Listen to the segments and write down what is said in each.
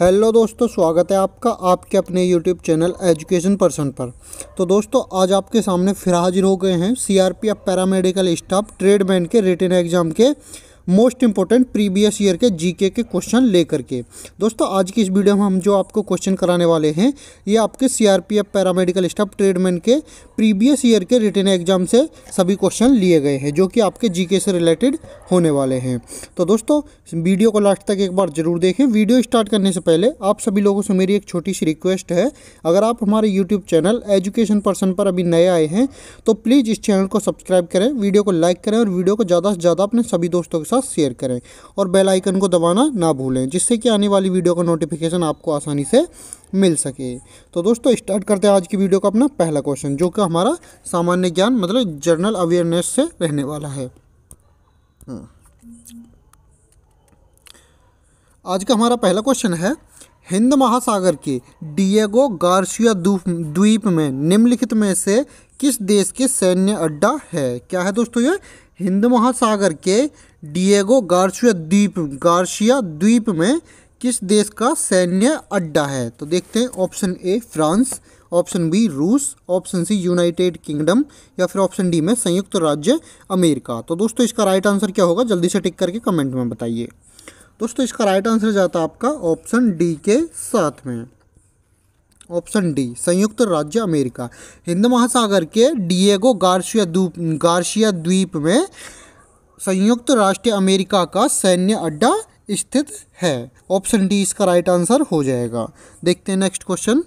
Hello दोस्तों स्वागत है आपका आपके अपने यूट्यूब चैनल एजुकेशन पर्सन पर तो दोस्तों आज आपके सामने फिर हाजिर हो गए हैं CRPF paramedical staff trade band के रिटर्न एग्ज़ाम के मोस्ट इंपॉर्टेंट प्रीवियस ईयर के जीके के क्वेश्चन लेकर के दोस्तों आज की इस वीडियो में हम जो आपको क्वेश्चन कराने वाले हैं ये आपके सीआरपीएफ पैरामेडिकल स्टाफ ट्रेडमैन के प्रीवियस ईयर के रिटर्न एग्जाम से सभी क्वेश्चन लिए गए हैं जो कि आपके जीके से रिलेटेड होने वाले हैं तो दोस्तों वीडियो को लास्ट तक एक बार ज़रूर देखें वीडियो स्टार्ट करने से पहले आप सभी लोगों से मेरी एक छोटी सी रिक्वेस्ट है अगर आप हमारे यूट्यूब चैनल एजुकेशन पर्सन पर अभी नए आए हैं तो प्लीज़ इस चैनल को सब्सक्राइब करें वीडियो को लाइक करें और वीडियो को ज़्यादा से ज़्यादा अपने सभी दोस्तों के साथ शेयर करें और बेल आइकन को दबाना ना भूलें जिससे कि आने वाली वीडियो का नोटिफिकेशन आपको आसानी से मिल सके तो दोस्तों स्टार्ट करते हैं आज की वीडियो का अपना पहला क्वेश्चन जो कि हमारा सामान्य ज्ञान मतलब जनरल अवेयरनेस से रहने वाला है हाँ। आज का हमारा पहला क्वेश्चन है हिंद महासागर के डिएगो गार्सिया द्वीप में निम्नलिखित में से किस देश के सैन्य अड्डा है क्या है दोस्तों ये हिंद महासागर के डिएगो गार्शिया द्वीप गार्शिया द्वीप में किस देश का सैन्य अड्डा है तो देखते हैं option A France option B रूस ऑप्शन सी यूनाइटेड किंगडम या फिर ऑप्शन डी में संयुक्त राज्य अमेरिका तो दोस्तों इसका राइट आंसर क्या होगा जल्दी से टिक करके कमेंट में बताइए दोस्तों इसका राइट आंसर जाता है आपका ऑप्शन डी के साथ में ऑप्शन डी संयुक्त राज्य अमेरिका हिंद महासागर के डिएगो गार्शिया द्वीप गार्शिया द्वीप में संयुक्त राष्ट्र अमेरिका का सैन्य अड्डा स्थित है ऑप्शन डी इसका राइट आंसर हो जाएगा देखते हैं नेक्स्ट क्वेश्चन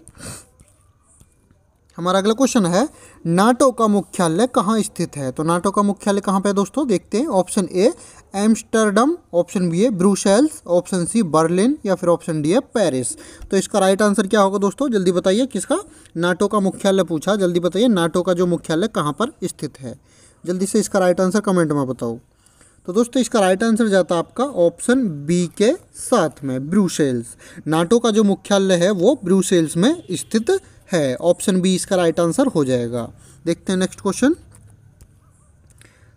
हमारा अगला क्वेश्चन है नाटो का मुख्यालय कहाँ स्थित है तो नाटो का मुख्यालय कहाँ पे है दोस्तों देखते हैं option A Amsterdam option B है ब्रूसेल्स ऑप्शन सी बर्लिन या फिर ऑप्शन डी है पेरिस तो इसका राइट आंसर क्या होगा दोस्तों जल्दी बताइए किसका नाटो का मुख्यालय पूछा जल्दी बताइए नाटो का जो मुख्यालय कहाँ पर स्थित है जल्दी से इसका राइट आंसर कमेंट में बताओ तो दोस्तों इसका राइट आंसर जाता है आपका ऑप्शन बी के साथ में ब्रूसेल्स नाटो का जो मुख्यालय है वो ब्रूसेल्स में स्थित है ऑप्शन बी इसका राइट आंसर हो जाएगा देखते हैं नेक्स्ट क्वेश्चन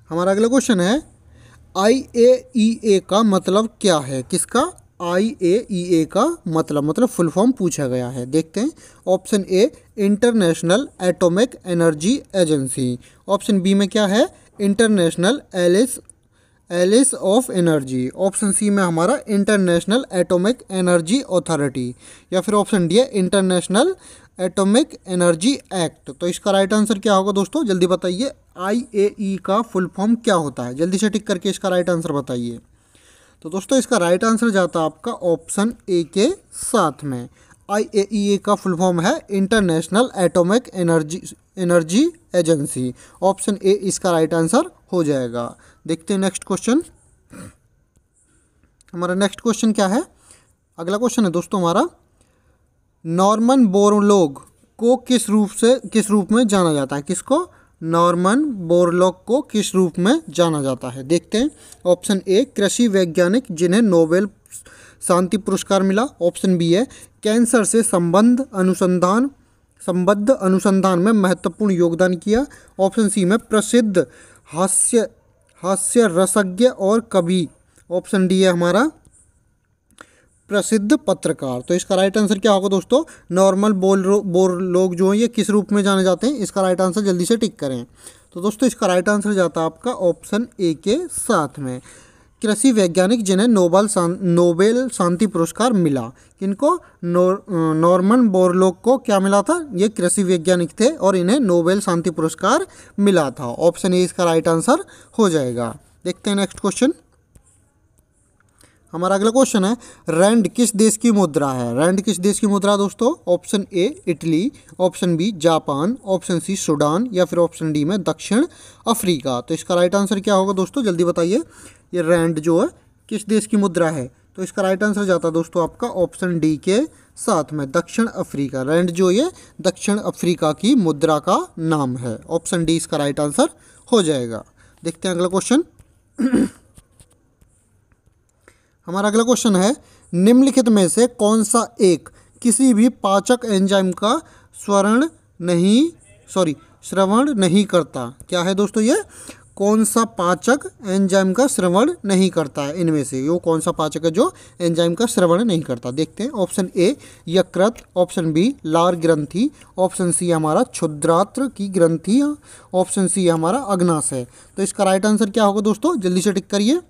हमारा अगला क्वेश्चन है आई ए ई ए का मतलब क्या है किसका आई ए ई ए का मतलब मतलब फुल फॉर्म पूछा गया है देखते हैं option A international atomic energy agency option B में क्या है international Alice Alice of energy option C में हमारा इंटरनेशनल एटॉमिक एनर्जी अथॉरिटी या फिर ऑप्शन डी है इंटरनेशनल एटॉमिक एनर्जी एक्ट तो इसका राइट आंसर क्या होगा दोस्तों जल्दी बताइए आईएई e का फुल फॉर्म क्या होता है जल्दी से टिक करके इसका राइट आंसर बताइए तो दोस्तों इसका राइट आंसर जाता है आपका ऑप्शन ए के साथ में आई ए e का फुल फॉर्म है international atomic energy energy agency option A इसका राइट आंसर हो जाएगा देखते हैं नेक्स्ट क्वेश्चन हमारा नेक्स्ट क्वेश्चन क्या है अगला क्वेश्चन है दोस्तों हमारा नॉर्मन बोरलोग को किस रूप से किस रूप में जाना जाता है किसको नॉर्मन बोरलोग को किस रूप में जाना जाता है देखते हैं ऑप्शन ए कृषि वैज्ञानिक जिन्हें नोबेल शांति पुरस्कार मिला ऑप्शन बी है कैंसर से संबंध अनुसंधान संबद्ध अनुसंधान में महत्वपूर्ण योगदान किया ऑप्शन सी में प्रसिद्ध हास्य हास्य रसज्ञ और कवि ऑप्शन डी है हमारा प्रसिद्ध पत्रकार तो इसका राइट आंसर क्या होगा दोस्तों नॉर्मल बोल बोल लोग जो हैं ये किस रूप में जाने जाते हैं इसका राइट आंसर जल्दी से टिक करें तो दोस्तों इसका राइट आंसर जाता है आपका ऑप्शन ए के साथ में कृषि वैज्ञानिक जिन्हें नोबल शां, नोबेल शांति पुरस्कार मिला किनको नॉर्मन नौर, बोरलोक को क्या मिला था ये कृषि वैज्ञानिक थे और इन्हें नोबेल शांति पुरस्कार मिला था ऑप्शन ए इसका राइट आंसर हो जाएगा देखते हैं नेक्स्ट क्वेश्चन हमारा अगला क्वेश्चन है रैंड किस देश की मुद्रा है रैंड किस देश की मुद्रा दोस्तों option A Italy option B Japan option C Sudan या फिर ऑप्शन डी में दक्षिण अफ्रीका तो इसका राइट आंसर क्या होगा दोस्तों जल्दी बताइए ये रैंड जो है किस देश की मुद्रा है तो इसका राइट आंसर जाता है दोस्तों आपका ऑप्शन डी के साथ में दक्षिण अफ्रीका रैंड जो ये दक्षिण अफ्रीका की मुद्रा का नाम है ऑप्शन डी इसका राइट आंसर हो जाएगा देखते हैं अगला क्वेश्चन हमारा अगला क्वेश्चन है निम्नलिखित में से कौन सा एक किसी भी पाचक एंजाइम का स्वर्ण नहीं सॉरी श्रवण नहीं करता क्या है दोस्तों ये कौन सा पाचक एंजाइम का श्रवण नहीं करता है इनमें से वो कौन सा पाचक है जो एंजाइम का श्रवण नहीं करता देखते हैं ऑप्शन ए यकृत ऑप्शन बी लार ग्रंथि ऑप्शन सी हमारा क्षुद्रात्र की ग्रंथि ऑप्शन सी हमारा अग्नाश है तो इसका राइट आंसर क्या होगा दोस्तों जल्दी से टिक करिए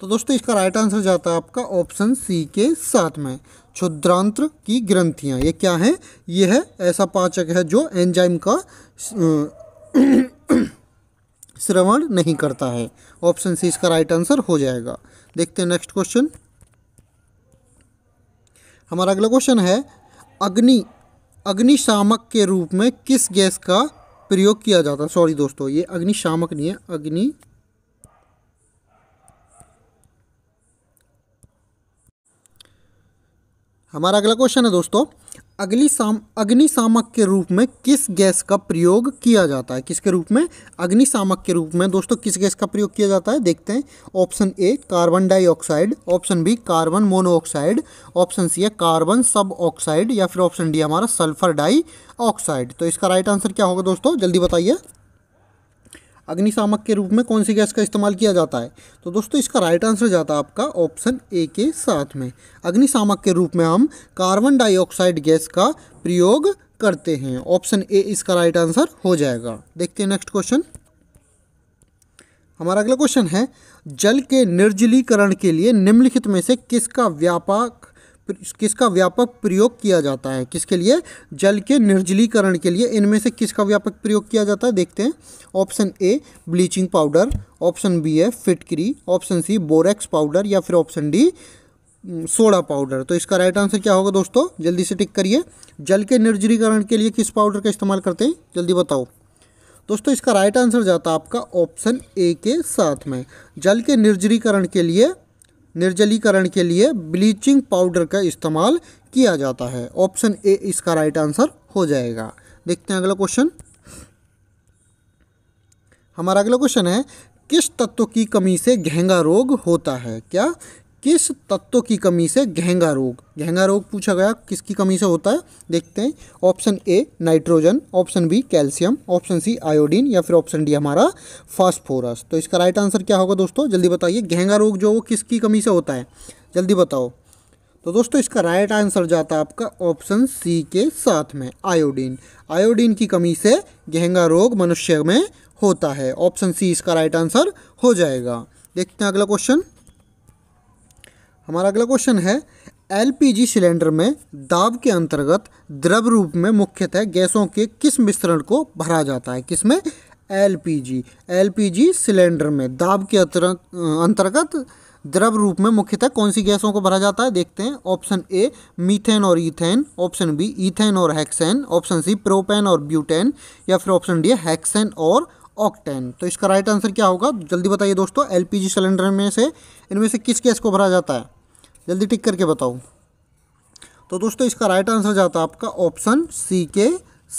तो दोस्तों इसका राइट आंसर जाता है आपका ऑप्शन सी के साथ में क्षुद्रांत्र की ग्रंथियाँ ये क्या है ये है ऐसा पाचक है जो एंजाइम का श्रवण नहीं करता है ऑप्शन सी इसका राइट आंसर हो जाएगा देखते हैं नेक्स्ट क्वेश्चन हमारा अगला क्वेश्चन है अग्नि अग्निशामक के रूप में किस गैस का प्रयोग किया जाता है सॉरी दोस्तों ये अग्निशामक नहीं है अग्नि हमारा अगला क्वेश्चन है दोस्तों अगली साम अग्निशामक के रूप में किस गैस का प्रयोग किया जाता है किसके रूप में अग्निशामक के रूप में दोस्तों किस गैस का प्रयोग किया जाता है देखते हैं option A carbon dioxide option B carbon monoxide option C है कार्बन सब ऑक्साइड या फिर ऑप्शन डी हमारा सल्फर डाई ऑक्साइड तो इसका राइट आंसर क्या होगा दोस्तों जल्दी बताइए अग्निशामक के रूप में कौन सी गैस का इस्तेमाल किया जाता है तो दोस्तों इसका राइट आंसर जाता है आपका ऑप्शन ए के साथ में अग्निशामक के रूप में हम कार्बन डाइऑक्साइड गैस का प्रयोग करते हैं ऑप्शन ए इसका राइट आंसर हो जाएगा देखते हैं नेक्स्ट क्वेश्चन हमारा अगला क्वेश्चन है जल के निर्जलीकरण के लिए निम्नलिखित में से किसका व्यापक किसका व्यापक प्रयोग किया जाता है किसके लिए जल के निर्जलीकरण के लिए इनमें से किसका व्यापक प्रयोग किया जाता है देखते हैं option A bleaching powder option B है फिटकरी ऑप्शन सी बोरेक्स पाउडर या फिर ऑप्शन डी सोडा पाउडर तो इसका राइट आंसर क्या होगा दोस्तों जल्दी से टिक करिए जल के निर्जलीकरण के लिए किस पाउडर का इस्तेमाल करते हैं जल्दी बताओ दोस्तों इसका राइट आंसर जाता है आपका ऑप्शन ए के साथ में जल के निर्जलीकरण के लिए निर्जलीकरण के लिए ब्लीचिंग पाउडर का इस्तेमाल किया जाता है ऑप्शन ए इसका राइट आंसर हो जाएगा देखते हैं अगला क्वेश्चन हमारा अगला क्वेश्चन है किस तत्व की कमी से घेंगा रोग होता है क्या किस तत्व की कमी से गहंगा रोग गहंगा रोग पूछा गया किसकी कमी से होता है देखते हैं option A nitrogen option B calcium option C iodine या फिर ऑप्शन डी हमारा फास्फोरस तो इसका राइट आंसर क्या होगा दोस्तों जल्दी बताइए गहंगा रोग जो वो किसकी कमी से होता है जल्दी बताओ तो दोस्तों इसका राइट आंसर जाता है आपका ऑप्शन सी के साथ में आयोडीन आयोडीन की कमी से गहंगा रोग मनुष्य में होता है ऑप्शन सी इसका राइट आंसर हो जाएगा देखते हैं अगला क्वेश्चन हमारा अगला क्वेश्चन है एलपीजी सिलेंडर में दाब के अंतर्गत द्रव रूप में मुख्यतः गैसों के किस मिश्रण को भरा जाता है किसमें एलपीजी एलपीजी सिलेंडर में दाब के अंतर्गत द्रव रूप में मुख्यतः कौन सी गैसों को भरा जाता है देखते हैं ऑप्शन ए मीथेन और इथेन ऑप्शन बी इथेन और हेक्सेन ऑप्शन सी प्रोपेन और ब्यूटेन या फिर ऑप्शन डी हेक्सेन और ऑक्टेन तो इसका राइट आंसर क्या होगा जल्दी बताइए दोस्तों एलपीजी सिलेंडर में से इनमें से किस गैस को भरा जाता है जल्दी टिक करके बताओ तो दोस्तों इसका राइट आंसर जाता है आपका ऑप्शन सी के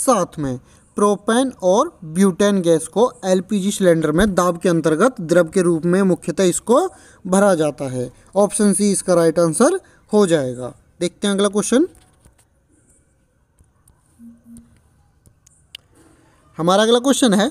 साथ में प्रोपेन और ब्यूटेन गैस को एलपीजी सिलेंडर में दाब के अंतर्गत द्रव के रूप में मुख्यतः इसको भरा जाता है ऑप्शन सी इसका राइट आंसर हो जाएगा देखते हैं अगला क्वेश्चन हमारा अगला क्वेश्चन है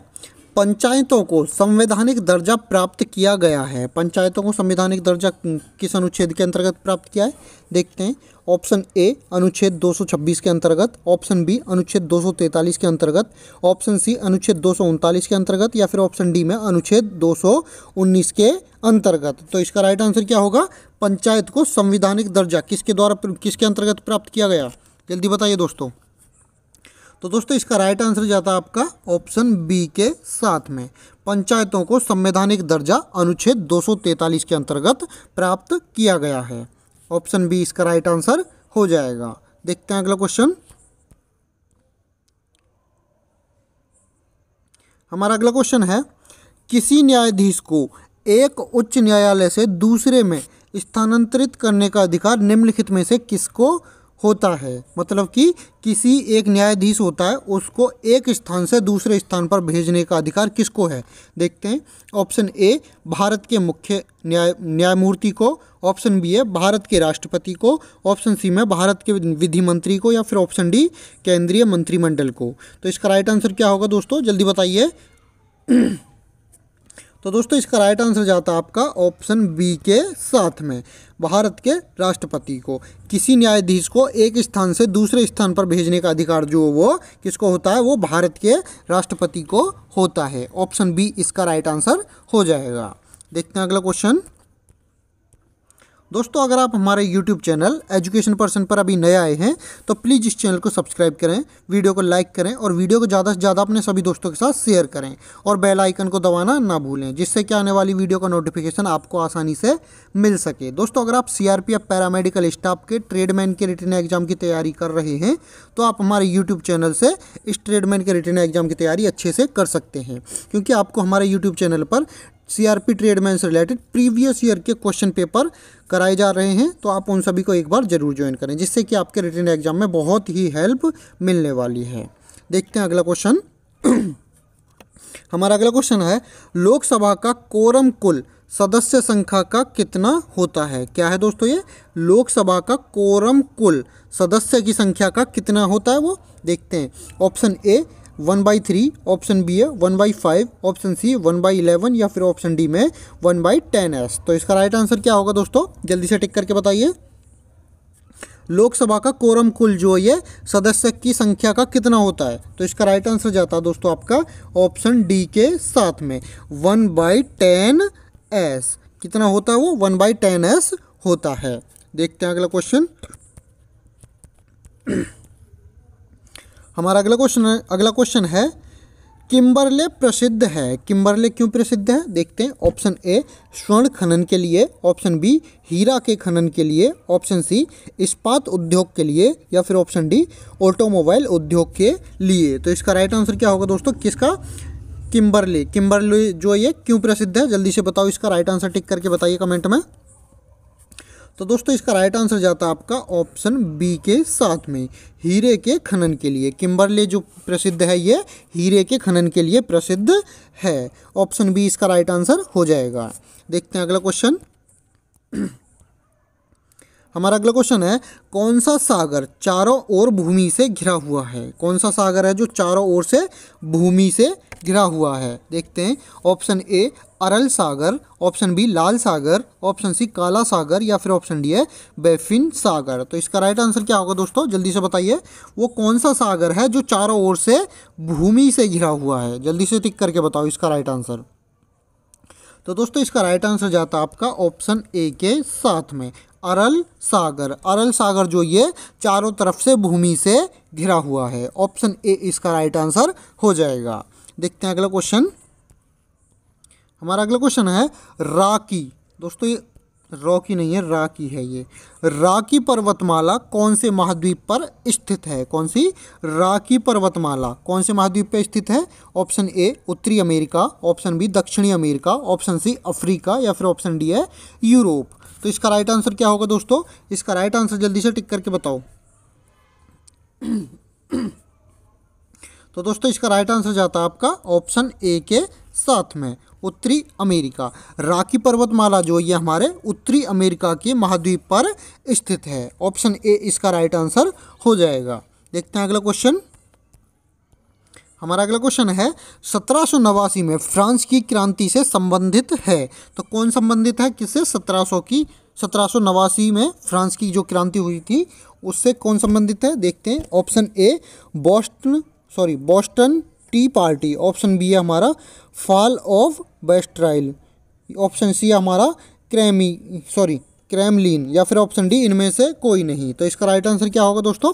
पंचायतों को संवैधानिक दर्जा प्राप्त किया गया है पंचायतों को संवैधानिक दर्जा किस अनुच्छेद के अंतर्गत प्राप्त किया है देखते हैं ऑप्शन ए अनुच्छेद 226 के अंतर्गत ऑप्शन बी अनुच्छेद 243 के अंतर्गत ऑप्शन सी अनुच्छेद दो के अंतर्गत या फिर ऑप्शन डी में अनुच्छेद दो के अंतर्गत तो इसका राइट आंसर क्या होगा पंचायत को संविधानिक दर्जा किसके द्वारा किसके अंतर्गत प्राप्त किया गया जल्दी बताइए दोस्तों तो दोस्तों इसका राइट आंसर जाता है आपका ऑप्शन बी के साथ में पंचायतों को संवैधानिक दर्जा अनुच्छेद 243 के अंतर्गत प्राप्त किया गया है ऑप्शन बी इसका राइट आंसर हो जाएगा देखते हैं अगला क्वेश्चन हमारा अगला क्वेश्चन है किसी न्यायाधीश को एक उच्च न्यायालय से दूसरे में स्थानांतरित करने का अधिकार निम्नलिखित में से किसको होता है मतलब कि किसी एक न्यायाधीश होता है उसको एक स्थान से दूसरे स्थान पर भेजने का अधिकार किसको है देखते हैं ऑप्शन ए भारत के मुख्य न्याय न्यायमूर्ति को ऑप्शन बी है भारत के राष्ट्रपति को ऑप्शन सी में भारत के विधि मंत्री को या फिर ऑप्शन डी केंद्रीय मंत्रिमंडल को तो इसका राइट आंसर क्या होगा दोस्तों जल्दी बताइए तो दोस्तों इसका राइट आंसर जाता है आपका ऑप्शन बी के साथ में भारत के राष्ट्रपति को किसी न्यायाधीश को एक स्थान से दूसरे स्थान पर भेजने का अधिकार जो वो किसको होता है वो भारत के राष्ट्रपति को होता है ऑप्शन बी इसका राइट आंसर हो जाएगा देखते हैं अगला क्वेश्चन दोस्तों अगर आप हमारे यूट्यूब चैनल एजुकेशन पर्सन पर अभी नए आए हैं तो प्लीज़ इस चैनल को सब्सक्राइब करें वीडियो को लाइक करें और वीडियो को ज़्यादा से ज़्यादा अपने सभी दोस्तों के साथ शेयर करें और बेल आइकन को दबाना ना भूलें जिससे कि आने वाली वीडियो का नोटिफिकेशन आपको आसानी से मिल सके दोस्तों अगर आप C R P F paramedical staff के ट्रेडमैन के रिटर्न एग्जाम की तैयारी कर रहे हैं तो आप हमारे यूट्यूब चैनल से इस ट्रेडमैन के रिटर्न एग्जाम की तैयारी अच्छे से कर सकते हैं क्योंकि आपको हमारे यूट्यूब चैनल पर सीआरपी ट्रेडमैन से रिलेटेड प्रीवियस ईयर के क्वेश्चन पेपर कराए जा रहे हैं तो आप उन सभी को एक बार जरूर ज्वाइन करें जिससे कि आपके रिटर्न एग्जाम में बहुत ही हेल्प मिलने वाली है देखते हैं अगला क्वेश्चन हमारा अगला क्वेश्चन है लोकसभा का कोरम कुल सदस्य संख्या का कितना होता है क्या है दोस्तों ये लोकसभा का कोरम कुल सदस्य की संख्या का कितना होता है वो देखते हैं option A one by three option B है one by five option C one by eleven या फिर ऑप्शन डी में वन बाई टेन एस तो इसका राइट आंसर क्या होगा दोस्तों जल्दी से टिक करके बताइए लोकसभा का कोरम कुल जो ये सदस्य की संख्या का कितना होता है तो इसका राइट आंसर जाता है दोस्तों आपका ऑप्शन डी के साथ में वन बाई टेन एस कितना होता है वो वन बाई टेन एस होता है देखते हैं अगला क्वेश्चन हमारा अगला क्वेश्चन है अगला क्वेश्चन है किम्बरले प्रसिद्ध है किम्बरले क्यों प्रसिद्ध है देखते हैं ऑप्शन ए स्वर्ण खनन के लिए ऑप्शन बी हीरा के खनन के लिए ऑप्शन सी इस्पात उद्योग के लिए या फिर ऑप्शन डी ऑटोमोबाइल उद्योग के लिए तो इसका राइट आंसर क्या होगा दोस्तों किसका किम्बरले किम्बरले जो ये क्यों प्रसिद्ध है जल्दी से बताओ इसका राइट आंसर टिक करके बताइए कमेंट में तो दोस्तों इसका राइट आंसर जाता है आपका ऑप्शन बी के साथ में हीरे के खनन के लिए किम्बरले जो प्रसिद्ध है ये हीरे के खनन के लिए प्रसिद्ध है ऑप्शन बी इसका राइट आंसर हो जाएगा देखते हैं अगला क्वेश्चन हमारा अगला क्वेश्चन है कौन सा सागर चारों ओर भूमि से घिरा हुआ है कौन सा सागर है जो चारों ओर से भूमि से घिरा हुआ है देखते हैं ऑप्शन ए अरल सागर ऑप्शन बी लाल सागर ऑप्शन सी काला सागर या फिर ऑप्शन डी है बेफिन सागर तो इसका राइट आंसर क्या होगा दोस्तों जल्दी से बताइए वो कौन सा सागर है जो चारों ओर से भूमि से घिरा हुआ है जल्दी से टिक करके बताओ इसका राइट आंसर तो दोस्तों इसका राइट आंसर जाता है आपका ऑप्शन ए के साथ में अरल सागर अरल सागर जो ये चारों तरफ से भूमि से घिरा हुआ है ऑप्शन ए इसका राइट आंसर हो जाएगा देखते हैं अगला क्वेश्चन हमारा अगला क्वेश्चन है राकी दोस्तों ये रॉकी नहीं है राकी है ये राकी पर्वतमाला कौन से महाद्वीप पर स्थित है कौन सी राकी पर्वतमाला कौन से महाद्वीप पर स्थित है ऑप्शन ए उत्तरी अमेरिका ऑप्शन बी दक्षिणी अमेरिका ऑप्शन सी अफ्रीका या फिर ऑप्शन डी है यूरोप तो इसका राइट आंसर क्या होगा दोस्तों इसका राइट आंसर जल्दी से टिक करके बताओ तो दोस्तों इसका राइट आंसर जाता है आपका ऑप्शन ए के साथ में उत्तरी अमेरिका राखी पर्वतमाला जो ये हमारे उत्तरी अमेरिका के महाद्वीप पर स्थित है ऑप्शन ए इसका राइट आंसर हो जाएगा देखते हैं अगला क्वेश्चन हमारा अगला क्वेश्चन है सत्रह में फ्रांस की क्रांति से संबंधित है तो कौन संबंधित है किससे 1700 की सत्रह में फ्रांस की जो क्रांति हुई थी उससे कौन संबंधित है देखते हैं option A Boston sorry Boston tea party option B है हमारा fall of Bastille option C है हमारा क्रेमी सॉरी क्रेमलिन या फिर ऑप्शन डी इनमें से कोई नहीं तो इसका राइट आंसर क्या होगा दोस्तों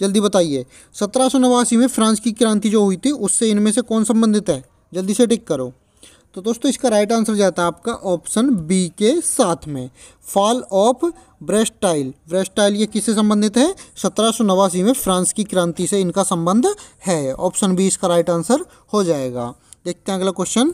जल्दी बताइए सत्रह नवासी में फ्रांस की क्रांति जो हुई थी उससे इनमें से कौन संबंधित है जल्दी से टिक करो तो दोस्तों इसका राइट आंसर जाता है आपका ऑप्शन बी के साथ में फॉल ऑफ ब्रेस्टाइल ब्रेस्टाइल ये किससे संबंधित है सत्रह नवासी में फ्रांस की क्रांति से इनका संबंध है ऑप्शन बी इसका राइट आंसर हो जाएगा देखते हैं अगला क्वेश्चन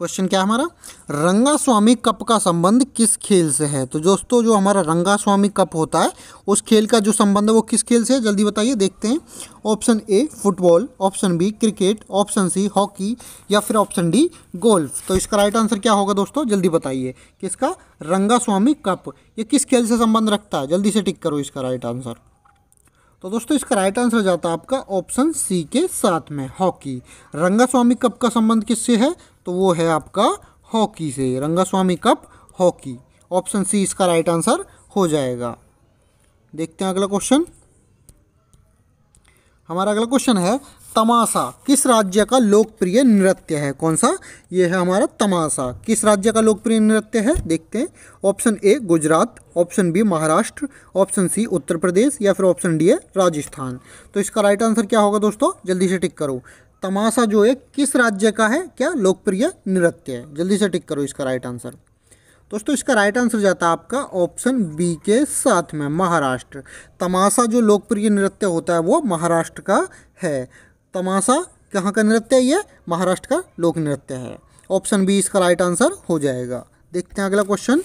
क्वेश्चन क्या हमारा रंगा स्वामी कप का संबंध किस खेल से है तो दोस्तों जो हमारा रंगा स्वामी कप होता है उस खेल का जो संबंध है वो किस खेल से है जल्दी बताइए देखते हैं option A football option B cricket option C hockey या फिर ऑप्शन डी गोल्फ तो इसका राइट आंसर क्या होगा दोस्तों जल्दी बताइए किसका रंगा स्वामी कप ये किस खेल से संबंध रखता है जल्दी से टिक करो इसका राइट आंसर तो दोस्तों इसका राइट आंसर जाता है आपका ऑप्शन सी के साथ में हॉकी रंगा स्वामी कप का संबंध किससे है तो वो है आपका हॉकी से Rangaswamy cup hockey option C इसका राइट आंसर हो जाएगा देखते हैं अगला क्वेश्चन हमारा अगला क्वेश्चन है तमाशा किस राज्य का लोकप्रिय नृत्य है कौन सा ये है हमारा तमाशा किस राज्य का लोकप्रिय नृत्य है देखते हैं option A Gujarat option B Maharashtra option C Uttar Pradesh या फिर ऑप्शन डी है राजस्थान तो इसका राइट आंसर क्या होगा दोस्तों जल्दी से टिक करो तमाशा जो है किस राज्य का है क्या लोकप्रिय नृत्य है जल्दी से टिक करो इसका राइट आंसर दोस्तों इसका राइट आंसर जाता है आपका ऑप्शन बी के साथ में महाराष्ट्र तमाशा जो लोकप्रिय नृत्य होता है वो महाराष्ट्र का है तमाशा कहाँ का नृत्य है ये महाराष्ट्र का लोक नृत्य है ऑप्शन बी इसका राइट आंसर हो जाएगा देखते हैं अगला क्वेश्चन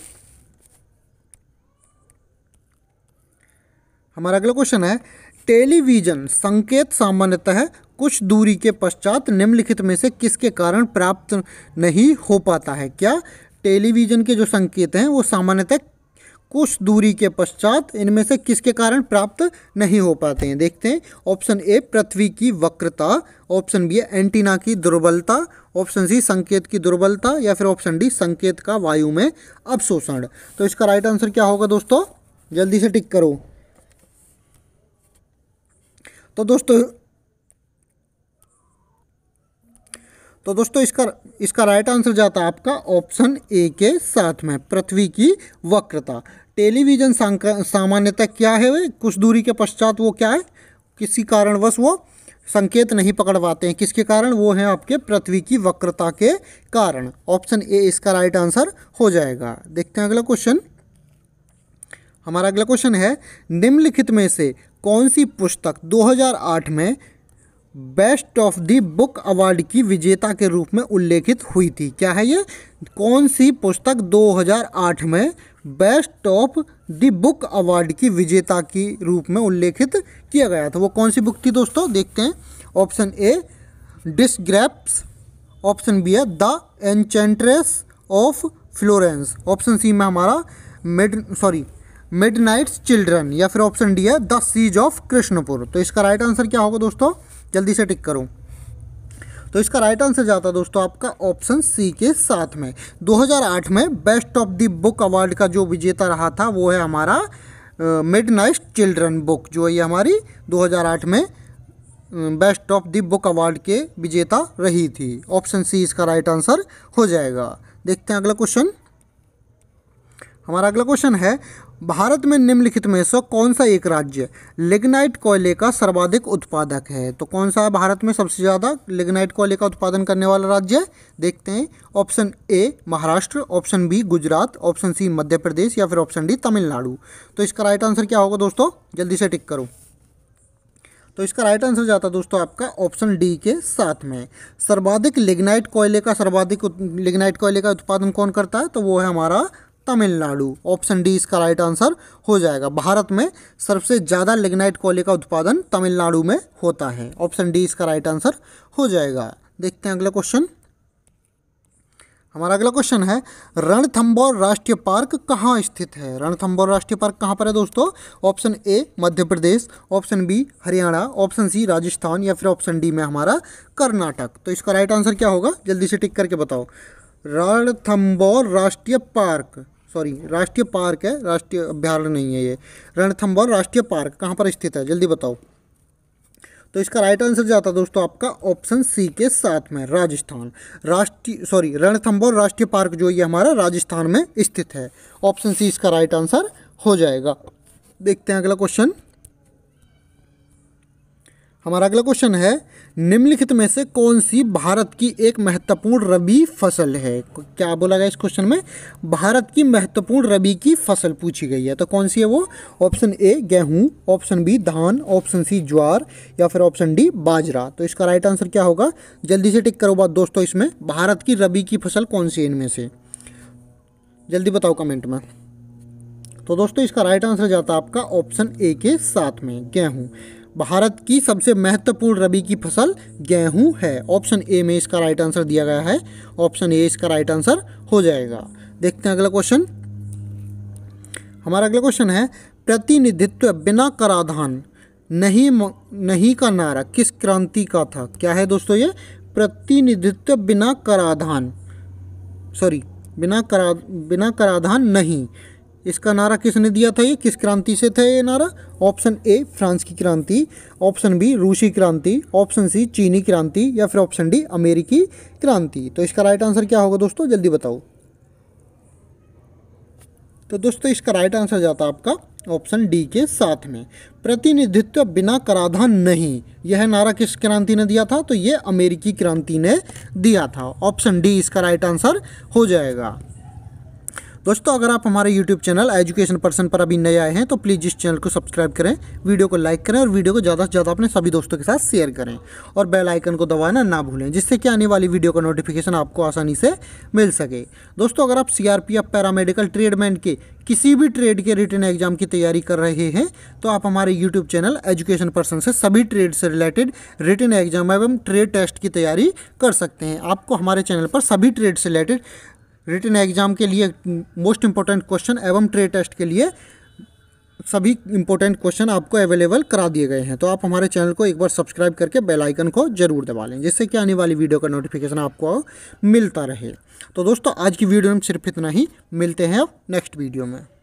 हमारा अगला क्वेश्चन है टेलीविज़न संकेत सामान्यतः कुछ दूरी के पश्चात निम्नलिखित में से किसके कारण प्राप्त नहीं हो पाता है क्या टेलीविज़न के जो संकेत हैं वो सामान्यतः कुछ दूरी के पश्चात इनमें से किसके कारण प्राप्त नहीं हो पाते हैं देखते हैं ऑप्शन ए पृथ्वी की वक्रता ऑप्शन बी एंटीना की दुर्बलता ऑप्शन सी संकेत की दुर्बलता या फिर ऑप्शन डी संकेत का वायु में अवशोषण तो इसका राइट आंसर क्या होगा दोस्तों जल्दी से टिक करो तो दोस्तों तो दोस्तों इसका इसका राइट आंसर जाता है आपका ऑप्शन ए के साथ में पृथ्वी की वक्रता टेलीविजन सामान्यतः क्या है वे कुछ दूरी के पश्चात वो क्या है किसी कारणवश वो संकेत नहीं पकड़ पाते हैं किसके कारण वो है आपके पृथ्वी की वक्रता के कारण ऑप्शन ए इसका राइट आंसर हो जाएगा देखते हैं अगला क्वेश्चन हमारा अगला क्वेश्चन है निम्नलिखित में से कौन सी पुस्तक 2008 में best of the book award की विजेता के रूप में उल्लेखित हुई थी क्या है ये कौन सी पुस्तक 2008 में best of the book award की विजेता की रूप में उल्लेखित किया गया था वो कौन सी बुक थी दोस्तों देखते हैं option A disgrace option B है the enchantress of Florence option C में हमारा mid sorry midnight's children या फिर ऑप्शन डी है द सीज ऑफ कृष्णपुर तो इसका राइट आंसर क्या होगा दोस्तों जल्दी से टिक करो तो इसका राइट आंसर जाता है दोस्तों आपका ऑप्शन सी के साथ में 2008 में best of the book award का जो विजेता रहा था वो है हमारा मिड नाइट चिल्ड्रन बुक जो ये हमारी 2008 में best of the book award के विजेता रही थी ऑप्शन सी इसका राइट आंसर हो जाएगा देखते हैं अगला क्वेश्चन हमारा अगला क्वेश्चन है भारत में निम्नलिखित में से कौन सा एक राज्य लिग्नाइट कोयले का सर्वाधिक उत्पादक है तो कौन सा भारत में सबसे ज़्यादा लिग्नाइट कोयले का उत्पादन करने वाला राज्य है देखते हैं option A Maharashtra option B Gujarat option C Madhya Pradesh या फिर ऑप्शन डी तमिलनाडु तो इसका राइट आंसर क्या होगा दोस्तों जल्दी से टिक करो तो इसका राइट आंसर जाता है दोस्तों आपका ऑप्शन डी के साथ में सर्वाधिक लिग्नाइट कोयले का सर्वाधिक लिग्नाइट कोयले का उत्पादन कौन करता है तो वो है हमारा तमिलनाडु ऑप्शन डी इसका राइट आंसर हो जाएगा भारत में सबसे ज़्यादा लिग्नाइट कोयले का उत्पादन तमिलनाडु में होता है ऑप्शन डी इसका राइट आंसर हो जाएगा देखते हैं अगला क्वेश्चन हमारा अगला क्वेश्चन है रणथंबोर राष्ट्रीय पार्क कहाँ स्थित है रणथंबोर राष्ट्रीय पार्क कहाँ पर है दोस्तों option A Madhya Pradesh option B Haryana option C Rajasthan या फिर ऑप्शन डी में हमारा कर्नाटक तो इसका राइट आंसर क्या होगा जल्दी से टिक करके बताओ रणथंबोर राष्ट्रीय पार्क सॉरी राष्ट्रीय पार्क है राष्ट्रीय अभ्यारण्य नहीं है ये रणथम्बोर राष्ट्रीय पार्क कहाँ पर स्थित है जल्दी बताओ तो इसका राइट आंसर जाता है दोस्तों आपका ऑप्शन सी के साथ में राजस्थान राष्ट्रीय सॉरी रणथम्बोर राष्ट्रीय पार्क जो ये हमारा राजस्थान में स्थित है ऑप्शन सी इसका राइट आंसर हो जाएगा देखते हैं अगला क्वेश्चन हमारा अगला क्वेश्चन है निम्नलिखित में से कौन सी भारत की एक महत्वपूर्ण रबी फसल है क्या बोला गया इस क्वेश्चन में भारत की महत्वपूर्ण रबी की फसल पूछी गई है तो कौन सी है वो ऑप्शन ए गेहूं ऑप्शन बी धान ऑप्शन सी ज्वार या फिर ऑप्शन डी बाजरा तो इसका राइट आंसर क्या होगा जल्दी से टिक करो बात दोस्तों इसमें भारत की रबी की फसल कौन सी है इनमें से जल्दी बताओ कमेंट में तो दोस्तों इसका राइट आंसर जाता है आपका ऑप्शन ए के साथ में गेहूँ भारत की सबसे महत्वपूर्ण रबी की फसल गेहूं है ऑप्शन ए में इसका राइट आंसर दिया गया है ऑप्शन ए इसका राइट आंसर हो जाएगा देखते हैं अगला क्वेश्चन हमारा अगला क्वेश्चन है प्रतिनिधित्व बिना कराधान नहीं नहीं का नारा किस क्रांति का था क्या है दोस्तों ये प्रतिनिधित्व बिना कराधान सॉरी बिना करा बिना कराधान नहीं इसका नारा किसने दिया था ये किस क्रांति से था ये नारा ऑप्शन ए फ्रांस की क्रांति ऑप्शन बी रूसी क्रांति ऑप्शन सी चीनी क्रांति या फिर ऑप्शन डी अमेरिकी क्रांति तो इसका राइट आंसर क्या होगा दोस्तों जल्दी बताओ तो दोस्तों इसका राइट आंसर जाता आपका ऑप्शन डी के साथ में प्रतिनिधित्व बिना कराधान नहीं यह नारा किस क्रांति ने दिया था तो यह अमेरिकी क्रांति ने दिया था ऑप्शन डी इसका राइट आंसर हो जाएगा दोस्तों अगर आप हमारे यूट्यूब चैनल एजुकेशन पर्सन पर अभी नए आए हैं तो प्लीज़ इस चैनल को सब्सक्राइब करें वीडियो को लाइक करें और वीडियो को ज़्यादा से ज़्यादा अपने सभी दोस्तों के साथ शेयर करें और बेल आइकन को दबाना ना भूलें जिससे कि आने वाली वीडियो का नोटिफिकेशन आपको आसानी से मिल सके दोस्तों अगर आप C R P F paramedical tradesman के किसी भी ट्रेड के रिटर्न एग्जाम की तैयारी कर रहे हैं तो आप हमारे यूट्यूब चैनल एजुकेशन पर्सन से सभी ट्रेड से रिलेटेड रिटर्न एग्जाम एवं ट्रेड टेस्ट की तैयारी कर सकते हैं आपको हमारे चैनल पर सभी ट्रेड से रिलेटेड रिटर्न एग्जाम के लिए मोस्ट इम्पोर्टेंट क्वेश्चन एवं ट्रे टेस्ट के लिए सभी इंपॉर्टेंट क्वेश्चन आपको अवेलेबल करा दिए गए हैं तो आप हमारे चैनल को एक बार सब्सक्राइब करके बेल आइकन को जरूर दबा लें जिससे कि आने वाली वीडियो का नोटिफिकेशन आपको मिलता रहे तो दोस्तों आज की वीडियो में सिर्फ इतना ही मिलते हैं नेक्स्ट वीडियो में